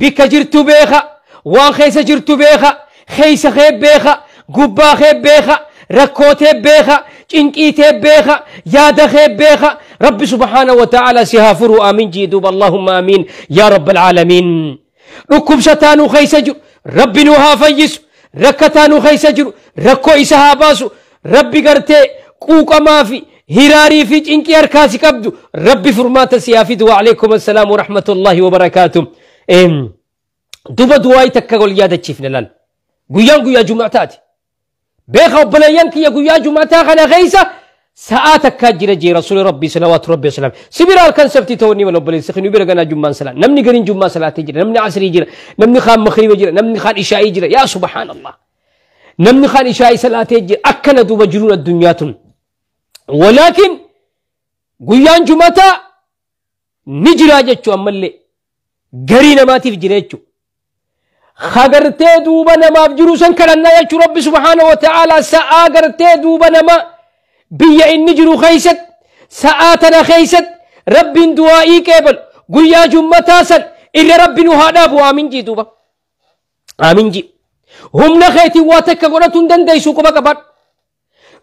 بك جرت بيخا وان خيس جرت بيخا خيس خيب بيخا قبا خيب بيخا ركوت بيخا جنكيت بيخا ياد خيب بيخا رب سبحانه وتعالى سهافر آمين جيدوب اللهم آمين يا رب العالمين ركب شتان خيس جر رب نوها فيس ركتان خيس جر ركو إسها باسو ربي قرتي قوقا ما في هراري في جنكي أركاسي كبدو رب فرمات سيافي وعليكم السلام ورحمة الله وبركاته duba du'aa takka ol yaadachiifne laal guyyaan guyyaa jumataati beeka obboleeyyan kiyya guyyaa jumataa kana keessa sa'aa takkaa jira jee rasuuli rabbii salawaatu rabbi salaam sibira halkan saftii ta'uu ni obboleessi kinu bira ganaa jummaan salaa namni gariin jummaa salaatee jira namni asrii jira namni kaan makriiba jira namni kaan ishaa'ii jira yaa subhaanallah namni kaan ishaa'ii salaatee jira akkana duuba jiruun addunyaa tun walaakin guyyaan jumataa ni jiraa jechuu ammallee garii namaatiif jira jechuudha. Hagartee duuba namaaf jiru san kadhannaa jechuu Rabbi subhaana wa ta'aalaa sa'aa gartee duuba nama biyya inni jiru keeysat sa'aa tana keeysat rabbiin du'aa'ii qeebalu guyyaa jummataa san irra rabbi nu haa dhaabu aamin jii duuba. Aamin jii. Humna keetiin waa takka godhatu hin dandeessu quba qabaadhu.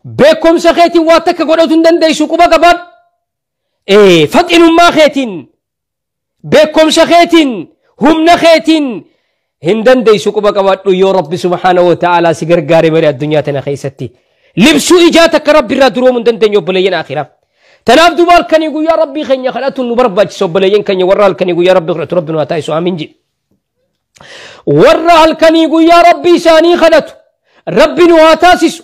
Beekumsa keetiin waa takka godhatu hin dandeessu quba qabaadhu. Faxinummaa keetiin. beekomsa keetiin humna keetiin hin dandeessu quba qabaadhu yoo rabbi subhaana wa ta'aalaa si gargaare malee addunyaa tana keessatti libsuu ijaa takka rabbi irraa duroomuu hin dandeenye obboleeyyan akhiraa. Tanaaf duuba halkanii guyyaa rabbii keenya kadhatu nu barbaachisa obboleeyyan keenya warra halkanii guyyaa rabbii kadhatu rabbi nu haa taa'isu amiin jedhe. Warra halkanii guyyaa rabbii isaanii kadhatu rabbi nu haa taasisu.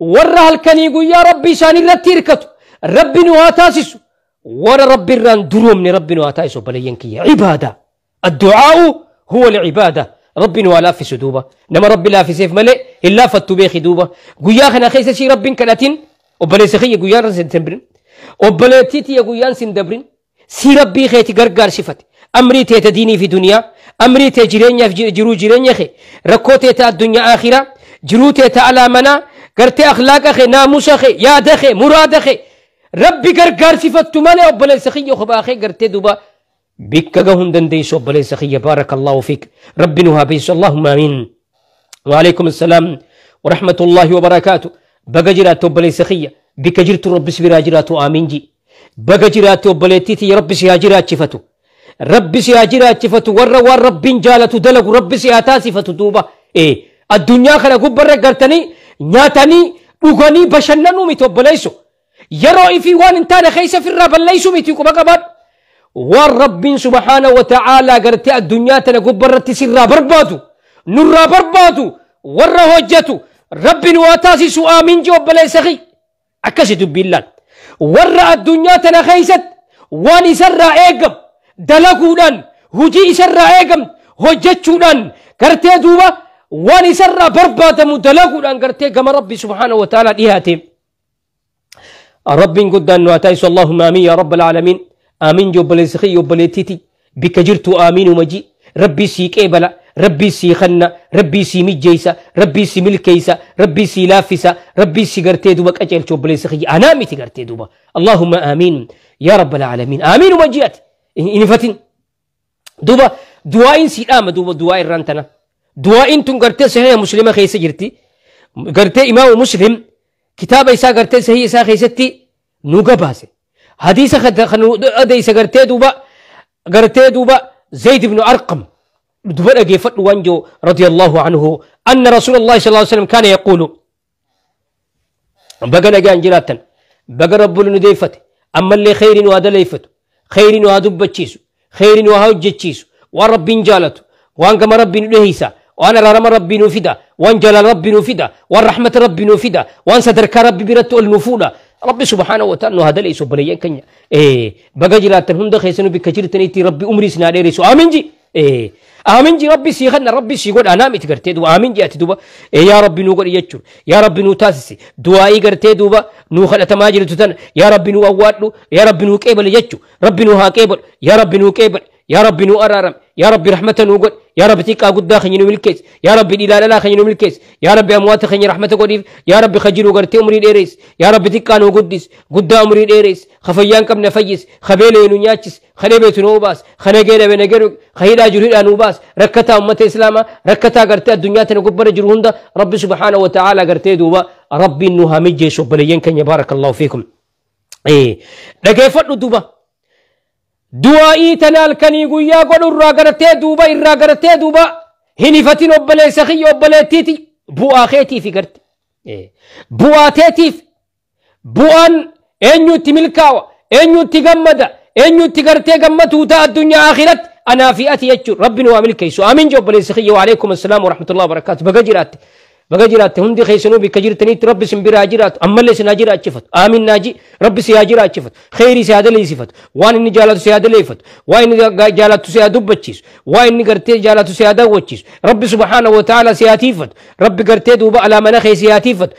Warra halkanii guyyaa rabbii isaanii irratti hirkatu rabbi nu haa taasisu. ورا رب الران دروم ربي واتايسو يسو بلينكية عبادة الدعاء هو العبادة ربي ولا في سدوبة نما ربي لا في سيف ملئ إلا فتو بيخي دوبة قويا خنا خيسة شي ربي كلاتين وبلي سخي قويا رزن تمبرين وبلي تيتي قويا سن دبرين سي ربي خيتي قرقار شفت أمري ديني في دنيا أمري تيجرينيا في جرو جرينيا خي ركو تيت الدنيا آخرة جرو تيت على منا قرتي أخلاق خي ناموس خي يا دخي مراد خي ربي غرغار صفته من أبلي سخي خبا أخي قرتي تدوبا بك قهن دنديس أبلي سخي بارك الله فيك ربي نها بيس اللهم آمين وعليكم السلام ورحمة الله وبركاته بقى جراتو أبلي سخي بك جرت رب سبرا جراتو آمين جي بقى جراتو تيتي رب سيها جرات شفته رب سيها جرات شفته ور ور رب جالتو دلق رب سياتا تاسفته دوبا إيه الدنيا خلا قبرة قرتني نياتني وغني بشننو متوبليسو yeroo ifii waan hin taane keessa ofirraa balleessu miti quba qaban waan rabbiin subhaana wa ta'aalaa gartee addunyaa tana gubbarratti sirraa barbaadu nurraa barbaadu warra hojjetu rabbiin waa taasisu aamiin jee obboleessaqi akkasi dubbiillaan warra addunyaa tana keessatti waan isarraa eegam dalaguudhaan hujii isarraa eegam hojjechuudhaan gartee duuba waan isarraa barbaadamu dalaguudhaan gartee gama rabbi subhaana wa ta'aalaa dhiyaate رب قد أن أتايس اللهم آمين يا رب العالمين آمين جو بلسخي وبلتيتي بك جرت آمين ومجي ربي سي كيبلا ربي سي خنا ربي سي مجيسا ربي سي ملكيسا ربي سي لافسا ربي سي قرتي دوبا كأجل جو بلسخي أنا ميتي قرتي دوبا اللهم آمين يا رب العالمين آمين ومجيات إني فتن دوبا دعائن سي آم دوبا دعائن رانتنا دعائن تنقرتي سهي مسلمة خيسة جرتي قرتي إمام مسلم كتاب إيسا قرتي صحيح إيسا خيستي نوغا باسي حديثة خد خنو دعا إيسا قرتي دوبا قرتي دوبا زيد بن أرقم دوبر أجي فتلو وانجو رضي الله عنه أن رسول الله صلى الله عليه وسلم كان يقول بغن أجي أنجلاتا بغن رب لنديفت أما اللي خير وهذا ليفت خير وهذا بجيس خير وهذا جيس وربين جالت وانكما ربين لهيسا وانا رحم ربي نوفدا وان جلال ربي نوفدا وان رحمة ربي نوفدا وان صدرك ربي برتو النفودا ربي سبحانه وتعالى هذا ليس بليا كنيا ايه بقى جلات هند خيسن بكثير تنيتي ربي عمري سنا ليس امين جي ايه امين جي ربي سيغن ربي سيقول انا متغرت دو امين جي اتدوبا إيه يا ربي نوغر يجور يا ربي نو تاسسي دعائي غرت دوبا نو خلت ماجل تتن يا ربي نو اوادو يا ربي نو قبل يجو ربي نو ها قبل يا ربي نو قبل يا ربي نو ارارم يا ربي رحمة نو يا رب تيكا قدا خنينو ملكيس يا رب لا لا خنينو ملكيس يا رب اموات خني رحمتك وديف يا رب خجلو غرتي امري ديريس يا رب تيكا نو قدس قد امري ديريس خفيان كم نفيس خبيله نو نياتس خني بيت نو باس خني غيره بنغير خيلا جريدا نو باس ركتا امه اسلاما ركتا غرتي الدنيا تنغبر جرهندا رب سبحانه وتعالى غرتي دوبا ربي نو همجي شبلين كن بارك الله فيكم ايه دغه فدو دوبا du'aa'ii tanaalkanii guyyaa godhu irraa gartee duuba irraa gartee duuba hin ifatin obboleessa kiyya obboleettiiti bu'aa keetiifi garte bu'aa teetiif bu'aan eenyutti milkaawa eenyutti gammada eenyutti gartee gammatuu ta'a addunyaa akhiratti anaa fi ati jechuun rabbi nu waa milkeessu amiin obboleessa kiyya waalaikum assalaam warahmatullahi wabarakaatu baga jiraatti بقى هم دي خيسنو بكجير جرتني رب سن براجرات أما اللي سنا شفت آمين ناجي رب سي أجرات شفت خيري سيادة لي صفت وان إني جالات سيادة لي فت وان إني جالات سيادة بچيس وان إني قرتي جالات سيادة وچيس رب سبحانه وتعالى سياتي فت رب قرتي دوبا على مناخي سياتي فت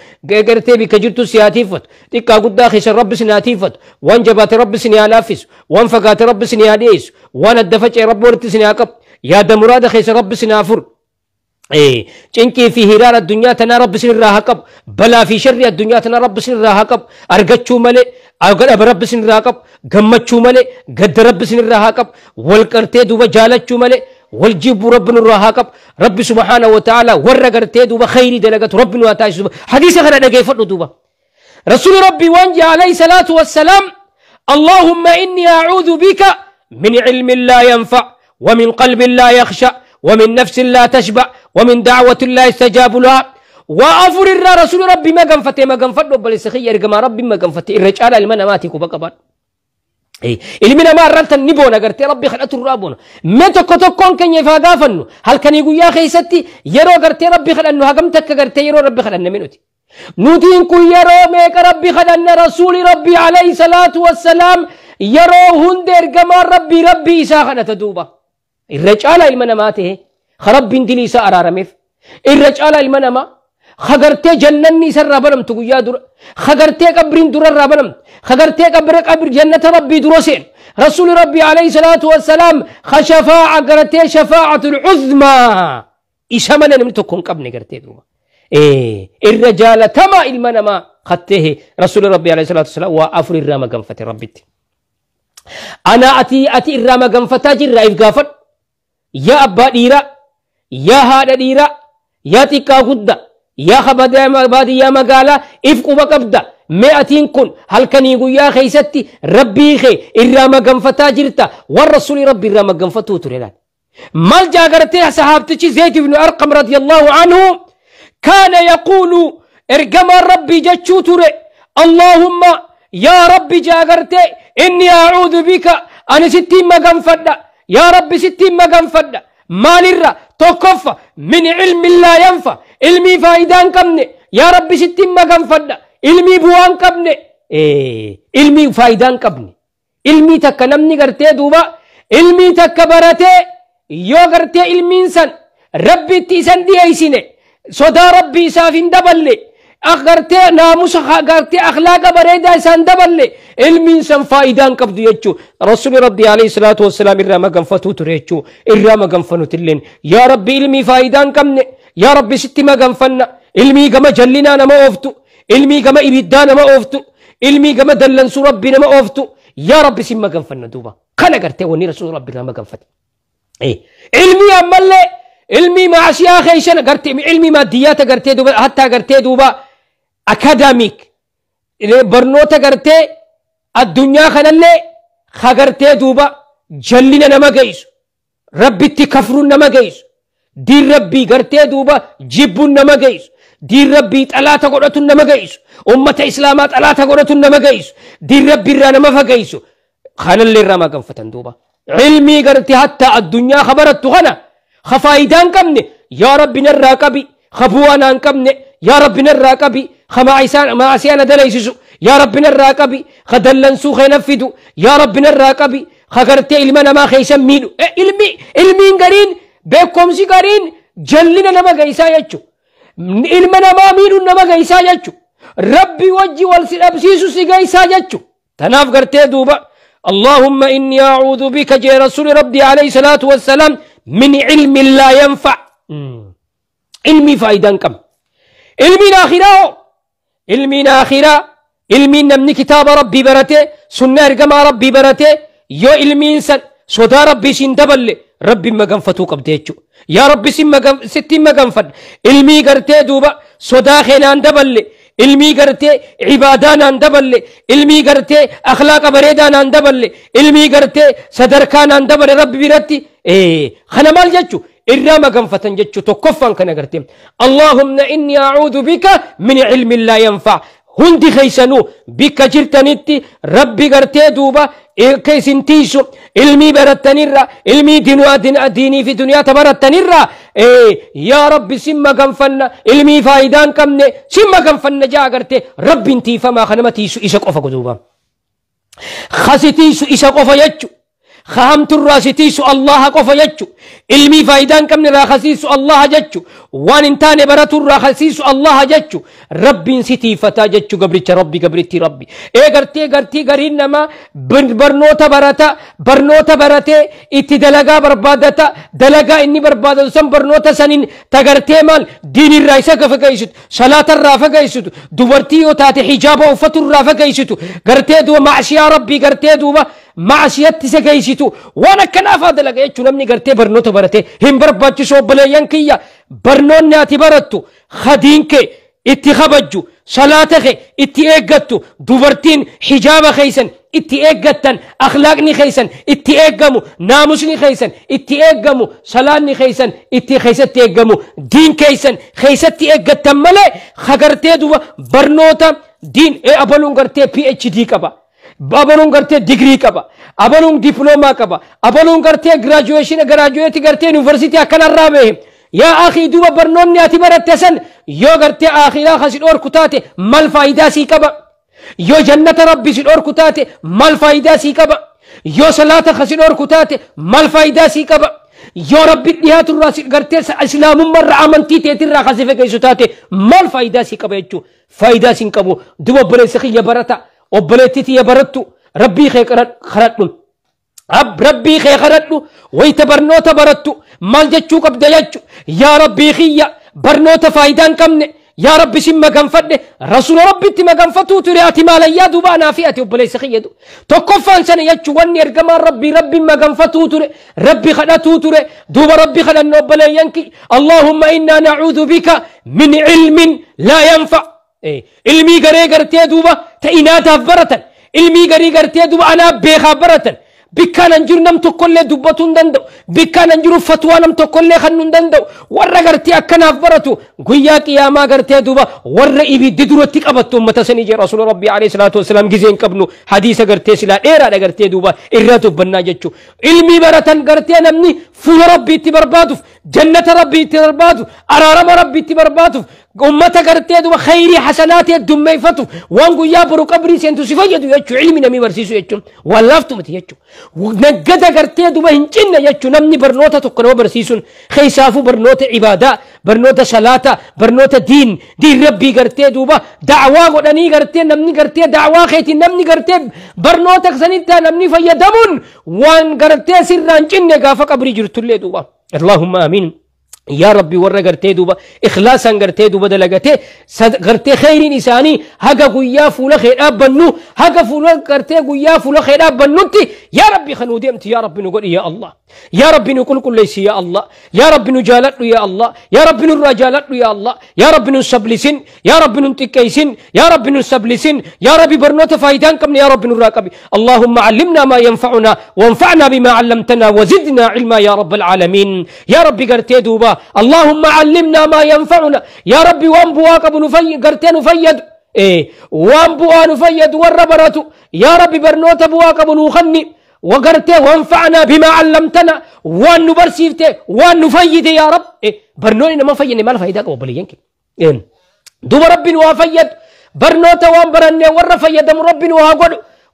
قرتي بكجير تو سياتي فت تكا قد خيس رب سناتي فت وان جبات رب سن لافس وان فقات رب سن ديس وان الدفج رب ورت سنيا قب يا دمراد خيس رب سنافر إيه تنكي في هرارة الدنيا تنا رب سن راهقب بلا في شر الدنيا تنا رب سن راهقب ارغچو ملي أقل رب سن راهقب گمچو ملي گد رب سن راهقب ولقرتي دو بجالچو ملي والجيب ربنا الراهقب رب سبحانه وتعالى ورقرتي دوبا خيري دلقت ربنا واتاش حديث غير أنا كيف دو رسول ربي وانجي عليه الصلاة والسلام اللهم إني أعوذ بك من علم لا ينفع ومن قلب لا يخشى ومن نفس لا تشبع ومن دعوة الله استجاب لها وأفر رسول ربي ما فتي ما قنفته بل سخي يرقما ربي ما قنفته الرجال المنا ماتيكو بقبان اي إيه، منا ما رنت النبونا قرت ربي خلت الرابونا ما تكو كون كن يفاقا فنو هل كان يقول يا خي خيستي يرو قرت ربي خلنو هقم تك قرت يرو ربي خلنا منوتي نوتين كو يرو ميك ربي خلنا رسول ربي عليه الصلاة والسلام يرو هندر ارقما ربي ربي ساخنة خلت دوبا الرجال المنا ماتيه rabbiin dilii isaa araarameef irra caalaa ilma namaa hagartee jannanni isarraa banamtu guyyaa dura hagartee qabriin durarraa banamtu hagartee qabri qabri jannata rabbii dura seenu rasuuli rabbii alayhi salaatu wassalaam ka shafaaca gartee shafaacatul cuzmaa isa malee namni tokko hin qabne gartee duuba irra jaalatamaa ilma namaa kattee rasuuli rabbii alayhi salaatu wassalaam waa afur irraa maganfate rabbitti ana ati ati irraa maganfataa jirra if gaafadhu yaa abbaa dhiiraa يا هاد هادديرا يا تيكا هدى يا خبدا يا بادي يا مقالا افكو بكبدا مئتين كن هل كان يقول يا خيستي ربي خي الرام قنفة تاجرتا والرسول ربي الرام قنفة توتر الان ما الجاقرتي صحابتك زيد بن أرقم رضي الله عنه كان يقول ارقم ربي جتشوتر اللهم يا ربي جاقرتي اني اعوذ بك انا ستين مقنفة يا ربي ستين مقنفة مال الرأ توكفا من علم لا ينفع علمي فايدان كمني يا ربي شتين ما كان فدا علمي بوان كمني إيه علمي فايدان كمني علمي تكا نمني غرتي دوبا علمي تكا براتي يو غرتي علمي انسان ربي تيسان دي ايسيني صدا ربي سافين دبلي أغرتي ناموس غرتي أخلاق بريدة إسان دبلي علم سن فائدان قبض يجو رسول ربي عليه الصلاة والسلام إرما قنفتو تريجو إرما قنفنو تلين يا ربي علمي فائدان قمني يا ربي ستي ما قنفنا علمي قم جلنا نما أوفتو علمي قم إبدا نما أوفتو علمي قم دلنسو ربي نما أوفتو يا ربي سي سيما قنفنا دوبا خلا قرتي وني رسول ربي نما قنفتي إيه علمي أمالي علمي ما آخي خيشنا قرتي علمي ماديات قرتي دوبا حتى قرتي دوبا akadaamik barnoota gartee addunyaa kanallee hagartee duuba jallina nama geessu rabbitti kafruun nama geessu diin rabbii gartee duuba jibbuun nama geessu diin rabbii xalaata godhatuun nama geessu ummata islaamaa xalaata godhatuun nama geessu diin rabbiirraa nama fageessu kanallee irraa maganfatan duuba ilmii gartee hatta addunyaa habarattu kana ha faayidaan qabne yaa rabbi narraa qabi ha bu'aa naan qabne yaa rabbi narraa qabi خما عيسان ما عسيانا دليششو يا ربنا الراقبي خدلن سو خينفدو يا ربنا الراقبي خغرتي علمنا ما خيشم ميدو إيه، علمي علمين بكم بكمسي غرين جلنا نما غيسا يچو علمنا ما مينو نما غيسا يچو ربي وجي والسلابسيسو سي غيسا يچو تناف غرتي دوبا اللهم إني أعوذ بك جي رسول ربي عليه الصلاة والسلام من علم لا ينفع علمي فايدان كم علمي الآخرة علمين آخرة علمين نمني كتاب ربي براتي سنة ارقما ربي براتي يو علمين سن سودا ربي سين دبل ربي مغم فتوك ابديتشو يا ربي سين مغم ستين مغم فن علمي کرتے دوبا سودا خينان دبل علمي کرتے عبادان آن دبل علمي کرتے اخلاق بريدان آن دبل علمي کرتے صدرکان آن دبل ربي براتي اي خنمال جاتشو إرام كان فتنجتش تكفا كان اللهم إني أعوذ بك من علم لا ينفع هندي خيسنو بك جرتنتي ربي قرتي دوبا كيسن تيسو علمي برتنرا علمي دينو دين ديني في دنيا تبرتنرا إيه يا ربي سما كم فن علمي فايدان كم ني سما كم فن جا قرتي ربي انتي فما خنمتي سو إيشك أفا قدوبا خسيتي سو إيشك أفا يتشو خامت الراسيتي سو الله قف يجو علمي فايدان كم نراخسي سو الله ججو وان انتان برات الراخسي سو الله ججو رب ستي فتا ججو قبرت ربي قبرت ربي اي قرتي قرتي قرين نما برنوتا براتا برنوتا براتا اتي دلقا بربادتا دلقا اني بربادتا سن برنوتا سنين تغرتي مال دين الرئيسة قفا قيسد صلاة الرافة قيسد دورتي وتاتي حجاب وفت الرافة قيسد قرتي دو معشي يا ربي قرتي دو ما maasiyatti sagaysitu waan akkanaa faada lagayechu namni gartee barnoota barate hin barbaachisu obboleeyyan kiyya barnoonni ati barattu hadiin kee itti kabajju salaata kee itti eeggattu dubartiin hijaaba keeysan itti eeggattan akhlaaqni keeysan itti eeggamu naamusni keeysan itti eeggamu salaanni keeysan itti keeysatti eeggamu diin keeysan keeysatti eeggattan malee hagartee duba barnoota diin eebaluun gartee phd qaba Abanuun gartee digirii qaba. Abanuun diploomaa qaba. Abanuun gartee giraajuweeshinii giraajuweetii gartee yuunivarsiitii akkanarraa bahe. Yaa akhii duuba barnoonni ati baratte san yoo gartee akhiraa kan si dhoorku taate maal faayidaa sii qaba? Yoo jannata rabbi si dhoorku taate maal faayidaa sii qaba? Yoo salaata kan si dhoorku taate maal faayidaa sii qaba? Yoo rabbi dhiyaatu irraa si gartee islaamummaa irraa amantii teetirraa kan si fegeessu taate maal faayidaa sii qaba jechuudha? Faayidaa siin qabu duba obboleessa kiyya barata. obboleettitii barattu rabbii kee kadhadhu rabbii kee kadhadhu wayita barnoota barattu maal jechuu qabda jechu yaa rabbii kiyya barnoota faayidaa hin qabne yaa rabbi sin maganfadhe rasuula rabbitti maganfatuu ture ati maalayyaa duuba anaa fi ati obboleessa kiyyadu tokkoffaan sana jechu wanni ergamaan rabbii rabbi maganfatuu ture rabbi kadhatuu ture duuba rabbi kadhanna obboleeyyanki allaahumma innaa nacuudu bika min cilmin laa yanfac ilmii garee gartee duuba ta'inaataaf baratan ilmii garii gartee duuba anaa beekaa baratan bikkaan an jiru nam tokkollee dubbatuu hin danda'u bikkaan an jiru fatuwaa nam tokkollee kannuu hin danda'u warra gartee akkanaaf baratu guyyaa qiyaamaa gartee duuba warra ibiddi duratti qabattu ummata sanii jee rasuula rabbii alayhi salaatu wasalaam gizee hin qabnu hadiisa gartee silaa dheeraadha gartee duuba irraa dubbannaa jechuu ilmii baratan gartee namni fuula rabbiitti barbaaduuf jannata rabbiitti barbaaduuf araarama rabbiitti barbaaduuf أمتا كرتيا دوبا خيري حسناتي الدم يفتو وان قويا برو قبري سينتو سفا يدو يتشو علمي نمي برسيسو يتشو واللافتو متي يتشو ونقدا كرتيا دوبا هنجن يتشو نمني برنوتا تقنو برسيسون خيسافو برنوتا عبادة برنوتا صلاة برنوتا دين دين ربي كرتيا دوبا دعوا قداني كرتيا نمني كرتيا دعوا خيتي نمني كرتيا برنوتا كسنيتا نمني فيا دمون وان كرتيا سرانجن نقافا قبري جرتو اللي اللهم آمين يا ربي ورا غرتي دوبا اخلاصا غرتي دوبا دلغتي غرتي خير انساني هغا غيا فول خير بنو هغا فول غرتي غيا فول خير ابنوتي يا ربي خنو ديمت يا ربي نقول يا الله يا ربي نقول كل ليس يا الله يا ربي نجالت يا الله يا ربي نراجالت يا الله يا ربي نسبلسن يا ربي ننتكيسن يا ربي نسبلسن يا ربي برنوت فايدان كم يا ربي نراقب اللهم علمنا ما ينفعنا وانفعنا بما علمتنا وزدنا علما يا رب العالمين يا ربي غرتي دوبا اللهم علمنا ما ينفعنا يا ربي وان بواك بنفي قرتين فيد إيه وان بوا نفيد والربرات يا ربي برنوت بواك بنوخني وقرتي وانفعنا بما علمتنا وان نبرسيفتي وان نفيد يا رب إيه برنوني ما فيني ما الفايدة قبلي ينكي إيه دو ربي وافيد برنوت وان برني ورا فيد ربي وها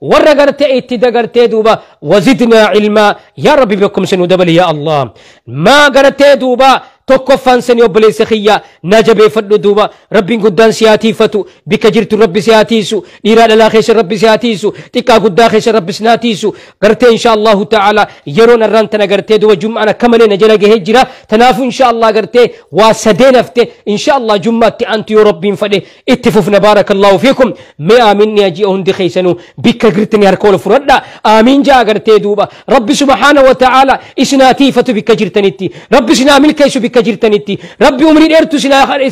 ورغرت ايتي دغرت دوبا وزدنا علما يا ربي بكم شنو دبل يا الله ما غرت دوبا tokkoffaan san obboleessa kiyyaa na jabeeffadhu duuba rabbiin guddaan si haatiifatu bika jirtu rabbi si haatiisu dhiiraa dhalaa keessa rabbi si haatiisu xiqqaa guddaa keessa rabbi si haatiisu gartee insha allahu ta'ala yeroon arraan tana gartee duuba jum'aan akka malee na jala gahee jira tanaafu insha allah gartee waa sadeen hafte insha allah jum'aatti antu yoo rabbiin fadhe itti fufna baarakallahu fiikum mee aaminni ajii hundi keessanuu bikka girtini harka ol fudhadha aamin jaa gartee duuba rabbi subhaana wa ta'ala isin haatiifatu bikka jirtanitti rabbi sin aamin keessu bikka بك ربي عمري ديرتو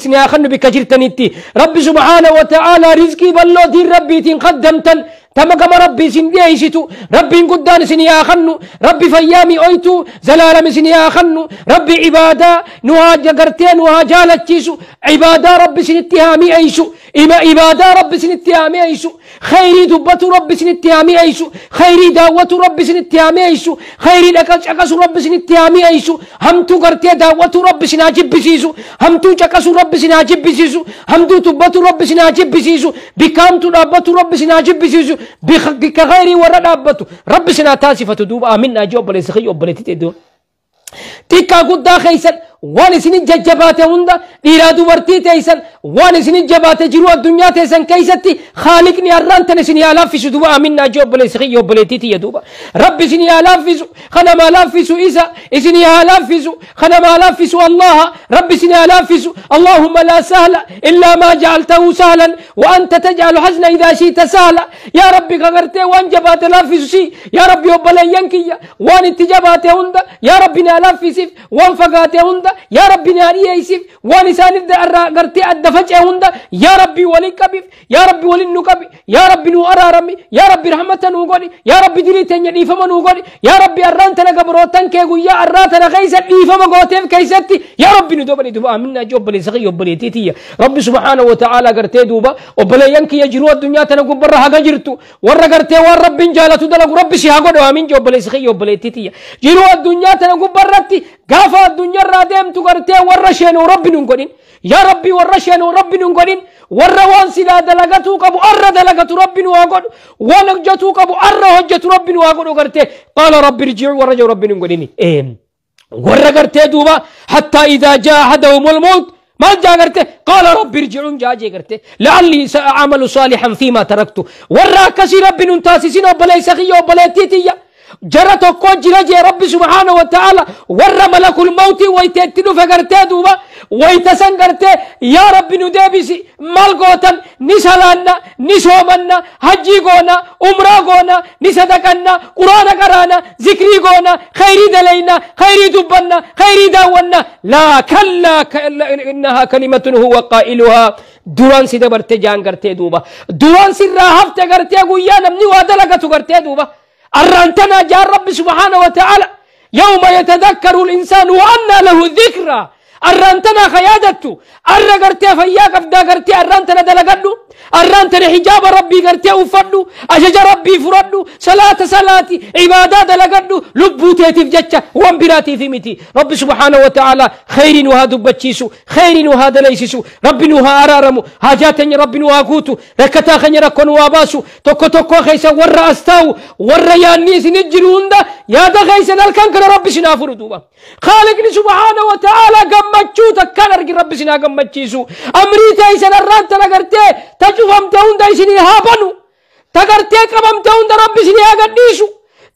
سنا خن بكجرتنيتي ربي سبحانه وتعالى رزقي بلو دي ربي تين قدمتن تما كما ربي سن ديسيتو ربي قدان سن يا خنو ربي فيامي اويتو زلالم سن يا خنو ربي عباده نواجه قرتين وهاجالتشيسو عباده ربي سن اتهامي ايشو إما إبادة رب سن اتهامي أيشو خيري دبة رب سن اتهامي أيشو خيري دعوة رب سن اتهامي أيشو خيري لكش أكش رب سن اتهامي أيشو هم تو قرتي دعوة رب سن أجيب بسيسو هم تو جكش رب سن أجيب بسيسو هم تو دبة رب سن أجيب بسيسو بكام تو دبة رب سن أجيب بسيسو بخك غيري ورا دبة رب سن أتاسي فتدوب آمين أجيب بليس خيو بليتي تدو تيكا قد داخل وان اسني ججبات هوندا ديرا دوبرتي تيسن وان اسني ججبات جرو الدنيا تيسن كيستي خالقني الران تنسني الا في سدوا امنا جوب لسخي يوب لتيتي يدوبا ربي سني الا في خنا ما لا في سو اذا اسني الا في خنا ما لا في سو الله ربي سني الا في اللهم لا سهل الا ما جعلته سهلا وانت تجعل حزن اذا شئت سهلا يا ربي غغرتي وان جبات لا في سي يا ربي يوب لينكيا وان تجبات هوندا يا ربي لا في سي وان فغات هوندا هوندا يا ربي ناري يسيف ولسان الدرا غرتي الدفجة هوندا يا ربي ولي كبيف يا ربي ولي نكبي يا ربي نو أرارمي يا ربي رحمة نوغوني يا ربي دلي تنيا نيفما نوغوني يا ربي أران تنا قبروتن كيغو يا أرات أنا غيسا نيفما غوتيف كيستي يا ربي ندوبني دوبا منا جوبلي سغي يوبلي تيتي ربي سبحانه وتعالى غرتي دوبا وبلي ينك يجرو الدنيا تنا قبرها غجرتو ور غرتي ور ربي جالتو دلق ربي شي هاغو امين جوبلي سغي يوبلي تيتي جرو الدنيا تنا قبرتي غافا الدنيا رادي دم تقرتي ورشين ورب نقولين يا ربي ورشين ورب نقولين وروان سلا دلقتو كبو أرى دلقتو ربي نواغن ونجتو كبو أرى هجت ربي نواغن وقرتي قال ربي رجع ورجع ربي نقولين ايم ورقرتي دوبا حتى إذا جاء أحدهم الموت ما جاء قرتي قال ربي ارجعون جاء جاء قرتي لعلي سأعمل صالحا فيما تركت وراكسي ربي ننتاسي سنو بلاي سخي وبلاي تيتي جرى توكو جرى ربي سبحانه وتعالى ور ملك الموت ويتتلو فقرتي دوبا ويتسن يا ربي ندابسي مالقوتا نسالانا نسومانا نسومنا حجي قونا عمره قونا نسدقنا قرآن قرانا ذكري قونا خيري دلينا خيري دبنا خيري داونا لا كلا إنها كلمة هو قائلها دوان si dabarte jaan gartee duuba duraan sirraa hafte gartee guyyaa namni waa أرانتنا جاء رب سبحانه وتعالى يوم يتذكر الإنسان وأنا له الذكرى أرنتنا خيادت أرغرتي فياك أفدا غرتي أرنتنا دلقدو أرانت الحجاب حجاب ربي قرتي أفردو أجج ربي فردو صلاة صلاة عبادات لقدو لبوتي تيتف جتة وانبراتي في متي رب سبحانه وتعالى خير وهذا بتشيسو خير وهذا دليسيسو رب نوها أرارمو حاجاتني رب نوها قوتو ركتا خني ركون واباسو توكو توكو خيسا ورا أستاو ورا يانيس نجرون دا يادا خيسا نالكن كن رب سنا فردوبا خالق سبحانه وتعالى قمتشو تكالر رب سنا قمتشيسو أمريتا يسنا الران لقرتي تجوفم تهون دايسني هابنو تغرتي قبم تهون رب سني هاغديسو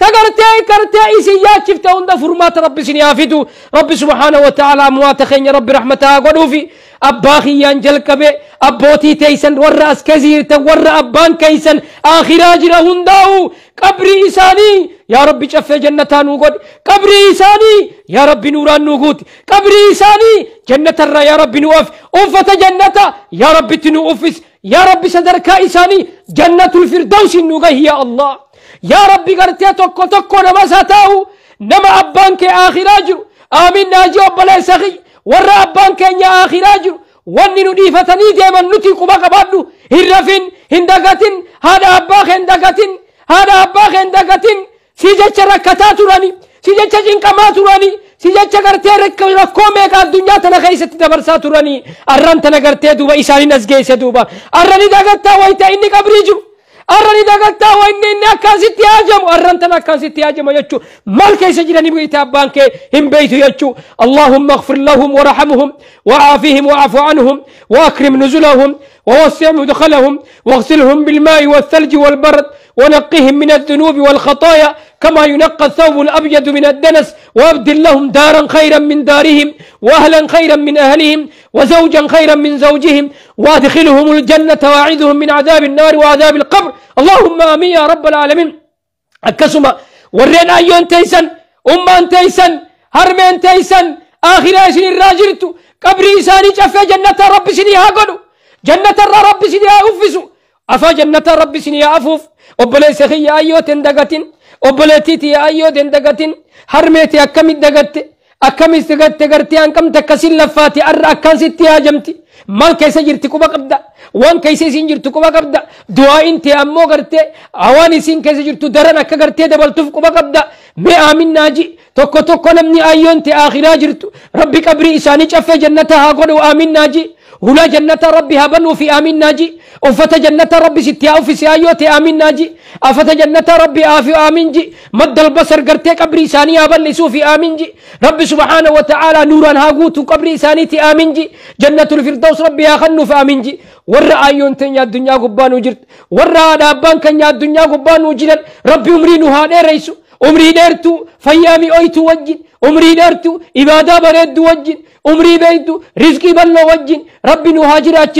تغرتي كرتي إسيا شفت هون فرمات رب سني فيدو رب سبحانه وتعالى مواتخين رب رحمتها اباخي ينجل كبي أبوتي تيسن ورا كزير ورا أبان كيسن اخر جرا هنداو قبري إساني يا ربي شفى جنة نوغد قبري إساني يا ربي نوران نوغوت قبري إساني جنة الرا يا ربي نوف أوفة جنة يا ربي تنو يا ربي سدرك إساني جنة الفردوس النوغي يا الله يا ربي قرتي تكو تكو نما ساتاو نما أبانك آخر أجر آمين ناجي أبلا سخي ورى أبانك يا آخر أجر واني نديفتني ديما نتي قبقى بادو هرفين هندقتين هذا أباك هندقتين هذا أباك هندقتين سيجة شركتات راني سي جاتشا جينكا تراني سي جاتشا كارتي ركب ركو ميكا الدنيا تنا خيسة تدبر ساتراني أران تنا كارتي دوبا إساني نزجيسة دوبا أراني داغتا ويتا إني كابريجو أراني داغتا ويني إني أكاسي تياجم أران تنا أكاسي تياجم ويتشو مال كيسة جيراني بيتا بانكي هم بيتو يتشو اللهم اغفر لهم ورحمهم وعافهم وعفو عنهم وأكرم نزلهم ووسع مدخلهم واغسلهم بالماء والثلج والبرد ونقهم من الذنوب والخطايا كما ينقى الثوب الأبيض من الدنس وأبدل لهم دارا خيرا من دارهم وأهلا خيرا من أهلهم وزوجا خيرا من زوجهم وأدخلهم الجنة وأعذهم من عذاب النار وعذاب القبر اللهم آمين يا رب العالمين أكسما ورين أيون تيسن أمان تيسن هرمين تيسن آخر أيسن الراجرت قبر إساني جفة جنة رب سني هاقلو جنة رب سني هاقفسو أفا جنة رب سني هاقفوف وبليس خي أيوة دقة obboleettiitii ayyoot hin dagatin harmeeti akkamitti dagatte akkamitti dagatte gartee hanqamte akkasiin laffaati arra akkaan sitti haajamti maal keessa jirti quba qabda waan keessa isiin jirtu quba qabda du'aa intee ammoo gartee hawaan isiin keessa jirtu daran akka gartee dabaltuuf quba qabda mee aamin naaji tokko tokko namni ayyoon ta'e akhiraa jirtu rabbi qabrii isaanii caffee jannata haa godhu aamin naaji hulaa jannata rabbi haa bannuu fi aamin naaji uffata jannata rabbi sitti haa uffisee hayyoo ta'e aamiin naaji afata jannata rabbi aafi aamiin ji madda albasar gartee qabrii isaanii haa bal'isuu fi aamiin ji rabbi subhaana wa ta'aalaa nuuraan haa guutuu qabrii isaaniiti aamiin ji jannatul firdaus rabbi haa kannuuf aamiin ji warra aayyoon teenya addunyaa gubbaa nu jirtu warra haadha abbaan keenya addunyaa gubbaa nu jiran rabbi umrii nu haa dheereysu umrii dheertuu fayyaa mi'ooytuu wajjin umrii dheertuu ibaadaa bareedduu wajjin umrii beeytu rizqii bal'oo wajjin rabbi nu haa jiraachi